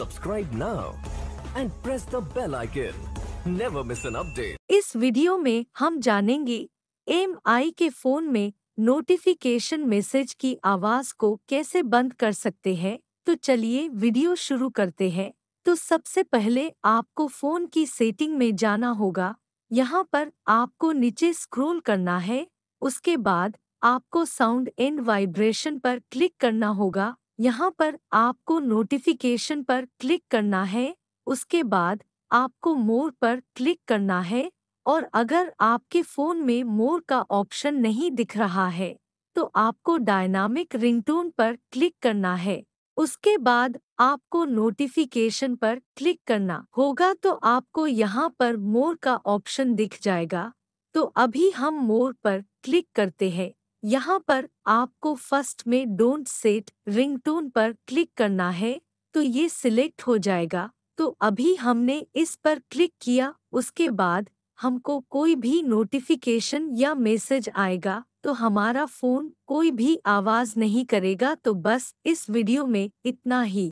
Subscribe now and press the bell icon. Never miss an update. इस video में हम जानेंगे एम आई के फोन में नोटिफिकेशन मैसेज की आवाज को कैसे बंद कर सकते हैं तो चलिए वीडियो शुरू करते हैं तो सबसे पहले आपको फोन की सेटिंग में जाना होगा यहाँ पर आपको नीचे स्क्रॉल करना है उसके बाद आपको साउंड एंड वाइब्रेशन पर क्लिक करना होगा यहाँ पर आपको नोटिफिकेशन पर क्लिक करना है उसके बाद आपको मोर पर क्लिक करना है और अगर आपके फ़ोन में मोर का ऑप्शन नहीं दिख रहा है तो आपको डायनामिक रिंगटोन पर क्लिक करना है उसके बाद आपको नोटिफिकेशन पर क्लिक करना होगा तो आपको यहाँ पर मोर का ऑप्शन दिख जाएगा तो अभी हम मोर पर क्लिक करते हैं यहाँ पर आपको फर्स्ट में डोंट सेट रिंगटोन पर क्लिक करना है तो ये सिलेक्ट हो जाएगा तो अभी हमने इस पर क्लिक किया उसके बाद हमको कोई भी नोटिफिकेशन या मैसेज आएगा तो हमारा फोन कोई भी आवाज नहीं करेगा तो बस इस वीडियो में इतना ही